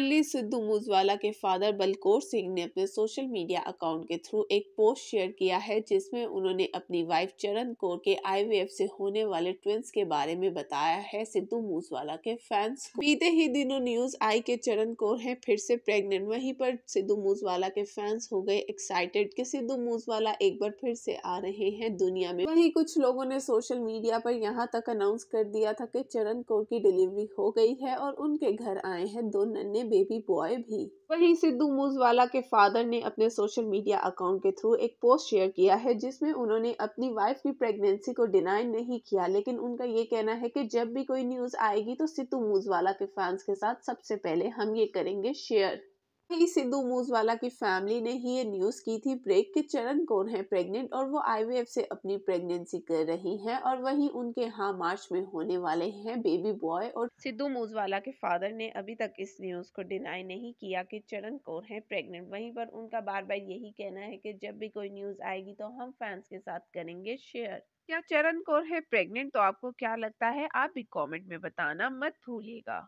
finally Sidhu मूजवाला के father बलकोर Singh ने अपने सोशल मीडिया अकाउंट के थ्रू एक पोस्ट शेयर किया है जिसमें उन्होंने अपनी वाइफ चरण कौर के आईवीएफ से होने वाले ट्विंस के बारे में बताया है सिद्धू मूसवाला के फैंस को बीते ही दिनों न्यूज आई के चरण कौर हैं फिर से प्रेग्नेंट वहीं पर सिद्धू मूसवाला के फैंस हो गए एक्साइटेड की सिद्धू मूसवाला एक बार फिर से आ रहे हैं दुनिया में वही कुछ लोगों ने सोशल मीडिया पर यहाँ तक अनाउंस कर दिया था की चरण कौर की डिलीवरी हो गई है और उनके घर आए हैं दो नन्हे बेबी बॉय भी वहीं सिद्धू मूजवाला के फादर ने अपने सोशल मीडिया अकाउंट के थ्रू एक पोस्ट शेयर किया है जिसमें उन्होंने अपनी वाइफ की प्रेगनेंसी को डिनाई नहीं किया लेकिन उनका ये कहना है कि जब भी कोई न्यूज आएगी तो सिद्धू मूजवाला के फैंस के साथ सबसे पहले हम ये करेंगे शेयर सिद्धु सिद्धू मूसवाला की फैमिली ने ही ये न्यूज की थी ब्रेक के चरण कौर है प्रेग्नेंट और वो आईवीएफ से अपनी प्रेगनेंसी कर रही हैं और वहीं उनके यहाँ मार्च में होने वाले हैं बेबी बॉय और सिद्धू मूजवाला के फादर ने अभी तक इस न्यूज को डिनाई नहीं किया कि चरण कौर है प्रेग्नेंट वहीं पर उनका बार बार यही कहना है की जब भी कोई न्यूज आएगी तो हम फैंस के साथ करेंगे शेयर क्या चरण कौर है प्रेग्नेंट तो आपको क्या लगता है आप भी कॉमेंट में बताना मत भूलिएगा